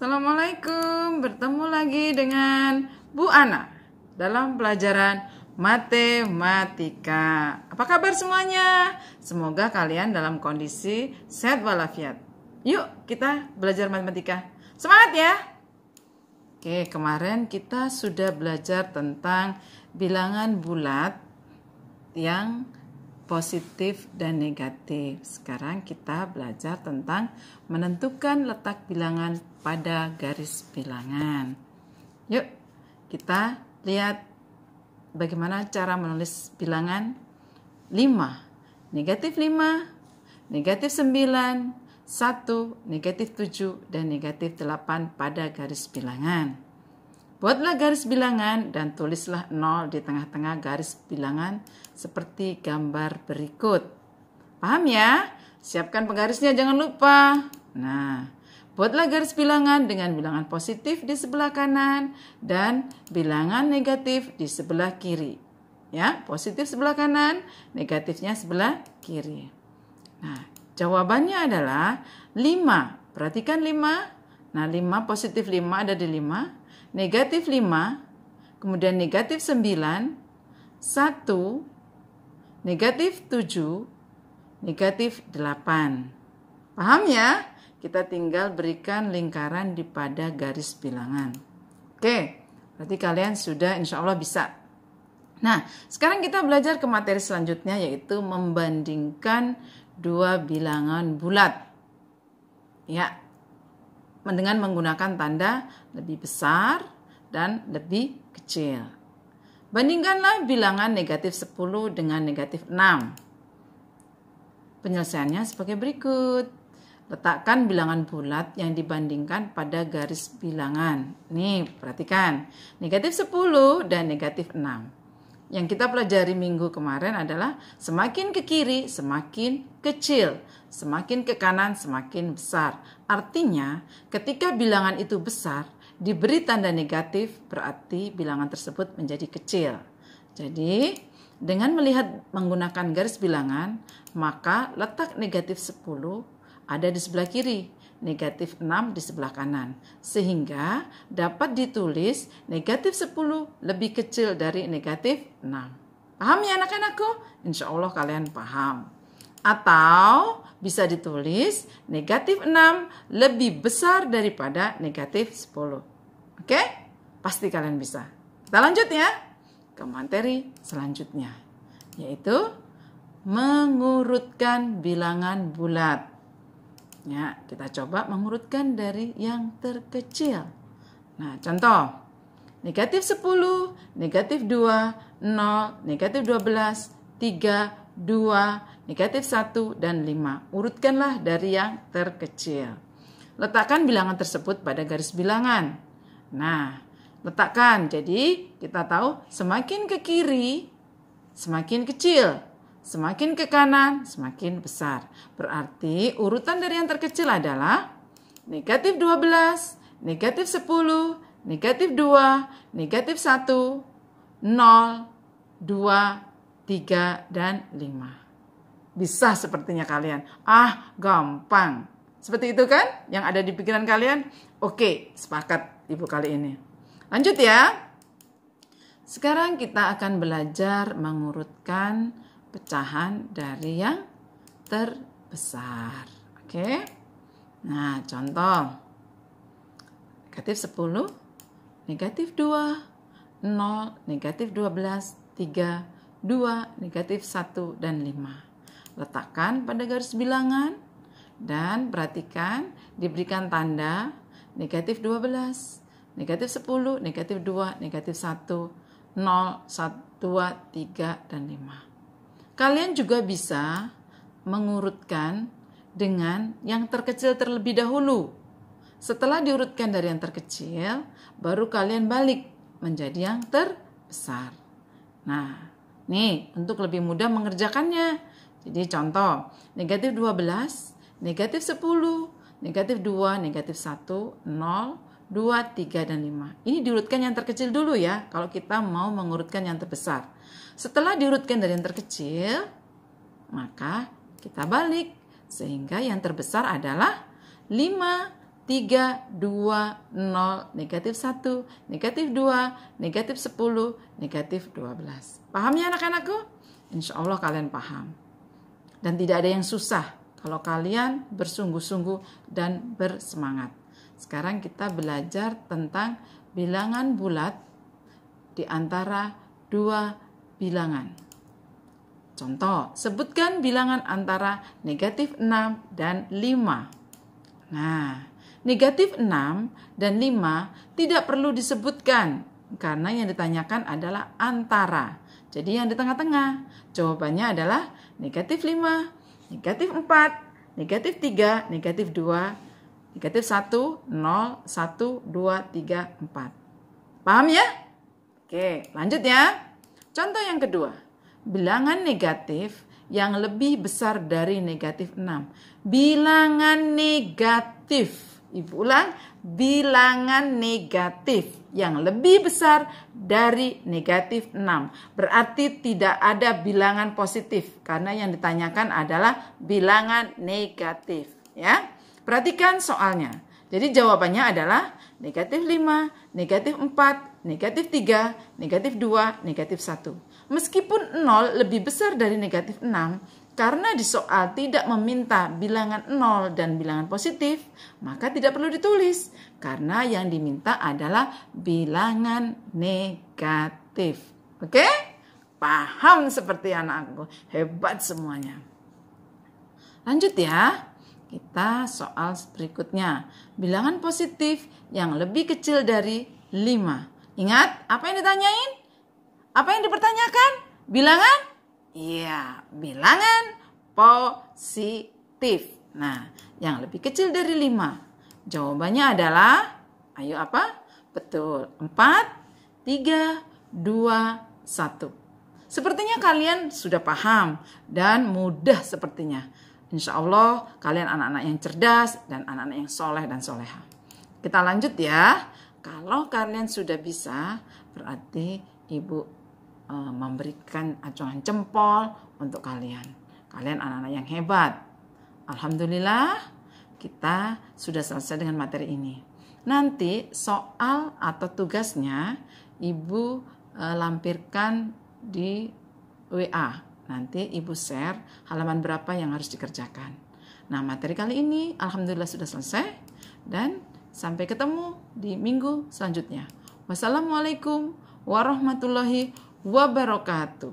Assalamualaikum, bertemu lagi dengan Bu Ana dalam pelajaran matematika. Apa kabar semuanya? Semoga kalian dalam kondisi sehat walafiat. Yuk, kita belajar matematika. Semangat ya! Oke, kemarin kita sudah belajar tentang bilangan bulat yang positif dan negatif. Sekarang kita belajar tentang menentukan letak bilangan pada garis bilangan. Yuk, kita lihat bagaimana cara menulis bilangan 5. Negatif 5, negatif 9, 1, negatif 7, dan negatif 8 pada garis bilangan. Buatlah garis bilangan dan tulislah 0 di tengah-tengah garis bilangan seperti gambar berikut. Paham ya? Siapkan penggarisnya jangan lupa. Nah, buatlah garis bilangan dengan bilangan positif di sebelah kanan dan bilangan negatif di sebelah kiri. Ya, positif sebelah kanan, negatifnya sebelah kiri. Nah, jawabannya adalah 5. Perhatikan 5. Nah, 5 positif 5 ada di 5 negatif 5, kemudian negatif 9, 1, negatif 7, negatif 8. Paham ya? Kita tinggal berikan lingkaran di pada garis bilangan. Oke, berarti kalian sudah insya Allah bisa. Nah, sekarang kita belajar ke materi selanjutnya yaitu membandingkan dua bilangan bulat. Ya, dengan menggunakan tanda lebih besar dan lebih kecil. Bandingkanlah bilangan negatif 10 dengan negatif 6. Penyelesaiannya sebagai berikut. Letakkan bilangan bulat yang dibandingkan pada garis bilangan. Nih, perhatikan. Negatif 10 dan negatif 6 yang kita pelajari minggu kemarin adalah semakin ke kiri semakin kecil, semakin ke kanan semakin besar. Artinya, ketika bilangan itu besar, diberi tanda negatif berarti bilangan tersebut menjadi kecil. Jadi, dengan melihat menggunakan garis bilangan, maka letak negatif 10 ada di sebelah kiri, negatif 6 di sebelah kanan. Sehingga dapat ditulis negatif 10 lebih kecil dari negatif 6. Paham ya anak-anakku? Insya Allah kalian paham. Atau bisa ditulis negatif 6 lebih besar daripada negatif 10. Oke? Pasti kalian bisa. Kita lanjut ya ke materi selanjutnya, yaitu mengurutkan bilangan bulat. Ya, kita coba mengurutkan dari yang terkecil. Nah, contoh. Negatif 10, negatif 2, 0, negatif 12, 3, 2, negatif 1, dan 5. Urutkanlah dari yang terkecil. Letakkan bilangan tersebut pada garis bilangan. Nah, letakkan. Jadi kita tahu semakin ke kiri, semakin kecil. Semakin ke kanan, semakin besar. Berarti urutan dari yang terkecil adalah negatif 12, negatif 10, negatif 2, negatif 1, 0, 2, 3, dan 5. Bisa sepertinya kalian. Ah, gampang. Seperti itu kan yang ada di pikiran kalian? Oke, sepakat Ibu kali ini. Lanjut ya. Sekarang kita akan belajar mengurutkan pecahan dari yang terbesar. Oke. Nah, contoh. Negatif 10, negatif 2, 0, negatif 12, 3, 2, negatif 1, dan 5. Letakkan pada garis bilangan dan perhatikan diberikan tanda negatif 12, negatif 10, negatif 2, negatif 1, 0, 1, 2, 3, dan 5. Kalian juga bisa mengurutkan dengan yang terkecil terlebih dahulu. Setelah diurutkan dari yang terkecil, baru kalian balik menjadi yang terbesar. Nah, nih untuk lebih mudah mengerjakannya. Jadi contoh, negatif 12, negatif 10, negatif 2, negatif 1, 0, 2, 3, dan 5. Ini diurutkan yang terkecil dulu ya, kalau kita mau mengurutkan yang terbesar. Setelah diurutkan dari yang terkecil, maka kita balik. Sehingga yang terbesar adalah 5, 3, 2, 0, negatif 1, negatif 2, negatif 10, negatif 12. Paham ya anak-anakku? Insya Allah kalian paham. Dan tidak ada yang susah kalau kalian bersungguh-sungguh dan bersemangat. Sekarang kita belajar tentang bilangan bulat di antara dua bilangan. Contoh, sebutkan bilangan antara negatif 6 dan 5. Nah, Negatif 6 dan 5 tidak perlu disebutkan karena yang ditanyakan adalah antara. Jadi yang di tengah-tengah jawabannya adalah negatif 5, negatif 4, negatif 3, negatif 2, negatif 1, 0, 1, 2, 3, 4. Paham ya? Oke, lanjut ya. Contoh yang kedua, bilangan negatif yang lebih besar dari negatif 6. Bilangan negatif Ibu ulang, bilangan negatif yang lebih besar dari negatif 6. Berarti tidak ada bilangan positif karena yang ditanyakan adalah bilangan negatif, ya. Perhatikan soalnya. Jadi jawabannya adalah negatif 5, negatif 4, negatif 3, negatif 2, negatif 1. Meskipun 0 lebih besar dari negatif 6, karena di soal tidak meminta bilangan nol dan bilangan positif, maka tidak perlu ditulis karena yang diminta adalah bilangan negatif. Oke? Paham seperti anakku. Hebat semuanya. Lanjut ya. Kita soal berikutnya. Bilangan positif yang lebih kecil dari 5. Ingat, apa yang ditanyain? Apa yang dipertanyakan? Bilangan Iya bilangan positif. Nah, yang lebih kecil dari 5. Jawabannya adalah, ayo apa? Betul, 4, 3, 2, 1. Sepertinya kalian sudah paham dan mudah sepertinya. Insya Allah kalian anak-anak yang cerdas dan anak-anak yang soleh dan soleha. Kita lanjut ya. Kalau kalian sudah bisa, berarti ibu Eh, memberikan acungan jempol untuk kalian. Kalian anak-anak yang hebat. Alhamdulillah kita sudah selesai dengan materi ini. Nanti soal atau tugasnya Ibu eh, lampirkan di WA. Nanti Ibu share halaman berapa yang harus dikerjakan. Nah, materi kali ini alhamdulillah sudah selesai dan sampai ketemu di minggu selanjutnya. Wassalamualaikum warahmatullahi wabarakatuh wabarakatuh.